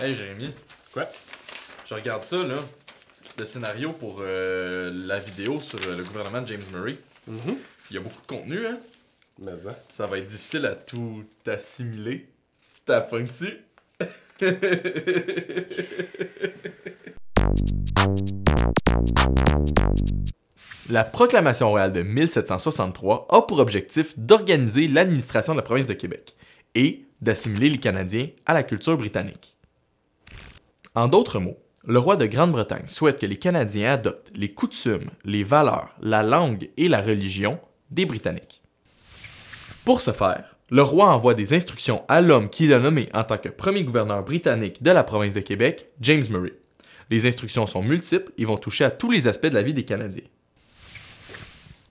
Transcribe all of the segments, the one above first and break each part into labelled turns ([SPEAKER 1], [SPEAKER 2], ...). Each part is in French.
[SPEAKER 1] Hey Jérémy. Quoi? Je regarde ça, là. Le scénario pour euh, la vidéo sur euh, le gouvernement de James Murray. Mm-hmm. Il y a beaucoup de contenu, hein? Mais ça. Ça va être difficile à tout assimiler. T'apprends-tu? La proclamation royale de 1763 a pour objectif d'organiser l'administration de la province de Québec et d'assimiler les Canadiens à la culture britannique. En d'autres mots, le roi de Grande-Bretagne souhaite que les Canadiens adoptent les coutumes, les valeurs, la langue et la religion des Britanniques. Pour ce faire, le roi envoie des instructions à l'homme qu'il a nommé en tant que premier gouverneur britannique de la province de Québec, James Murray. Les instructions sont multiples et vont toucher à tous les aspects de la vie des Canadiens.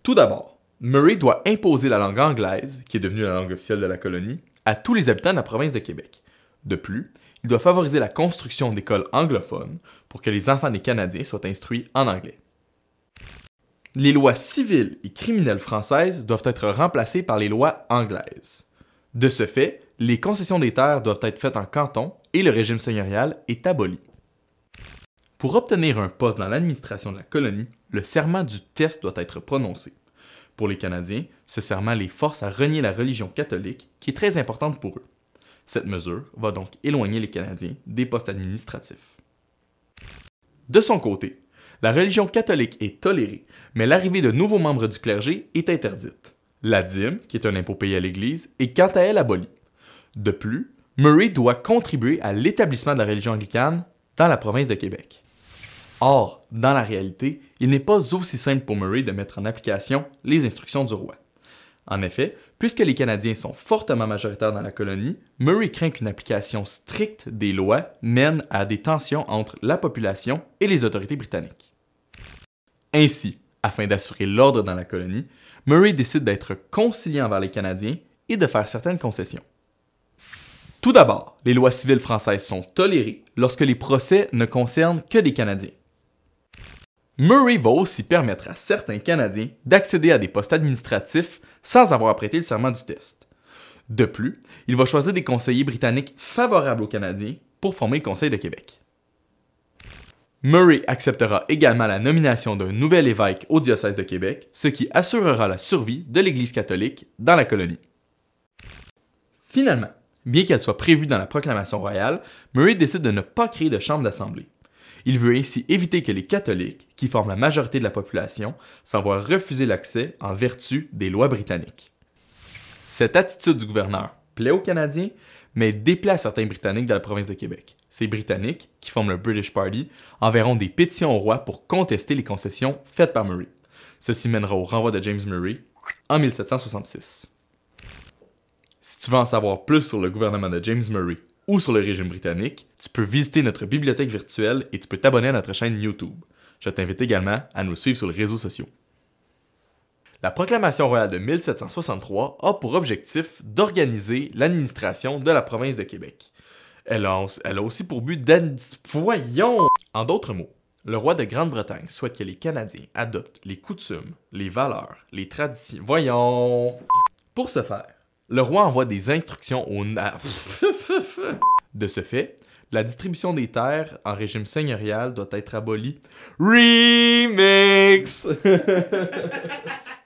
[SPEAKER 1] Tout d'abord, Murray doit imposer la langue anglaise, qui est devenue la langue officielle de la colonie, à tous les habitants de la province de Québec. De plus, il doit favoriser la construction d'écoles anglophones pour que les enfants des Canadiens soient instruits en anglais. Les lois civiles et criminelles françaises doivent être remplacées par les lois anglaises. De ce fait, les concessions des terres doivent être faites en canton et le régime seigneurial est aboli. Pour obtenir un poste dans l'administration de la colonie, le serment du test doit être prononcé. Pour les Canadiens, ce serment les force à renier la religion catholique, qui est très importante pour eux. Cette mesure va donc éloigner les Canadiens des postes administratifs. De son côté, la religion catholique est tolérée, mais l'arrivée de nouveaux membres du clergé est interdite. La dîme, qui est un impôt payé à l'Église, est quant à elle abolie. De plus, Murray doit contribuer à l'établissement de la religion anglicane dans la province de Québec. Or, dans la réalité, il n'est pas aussi simple pour Murray de mettre en application les instructions du roi. En effet, puisque les Canadiens sont fortement majoritaires dans la colonie, Murray craint qu'une application stricte des lois mène à des tensions entre la population et les autorités britanniques. Ainsi, afin d'assurer l'ordre dans la colonie, Murray décide d'être conciliant envers les Canadiens et de faire certaines concessions. Tout d'abord, les lois civiles françaises sont tolérées lorsque les procès ne concernent que des Canadiens. Murray va aussi permettre à certains Canadiens d'accéder à des postes administratifs sans avoir prêté le serment du test. De plus, il va choisir des conseillers britanniques favorables aux Canadiens pour former le Conseil de Québec. Murray acceptera également la nomination d'un nouvel évêque au diocèse de Québec, ce qui assurera la survie de l'Église catholique dans la colonie. Finalement, bien qu'elle soit prévue dans la proclamation royale, Murray décide de ne pas créer de chambre d'assemblée. Il veut ainsi éviter que les catholiques, qui forment la majorité de la population, s'en voient refuser l'accès en vertu des lois britanniques. Cette attitude du gouverneur plaît aux Canadiens, mais déplaît à certains Britanniques de la province de Québec. Ces Britanniques, qui forment le British Party, enverront des pétitions au roi pour contester les concessions faites par Murray. Ceci mènera au renvoi de James Murray en 1766. Si tu veux en savoir plus sur le gouvernement de James Murray ou sur le régime britannique, tu peux visiter notre bibliothèque virtuelle et tu peux t'abonner à notre chaîne YouTube. Je t'invite également à nous suivre sur les réseaux sociaux. La proclamation royale de 1763 a pour objectif d'organiser l'administration de la province de Québec. Elle a, aussi pour but d'administrer... En d'autres mots, le roi de Grande-Bretagne souhaite que les Canadiens adoptent les coutumes, les valeurs, les traditions. Voyons! Pour ce faire, le roi envoie des instructions aux De ce fait, la distribution des terres en régime seigneurial doit être abolie. Remix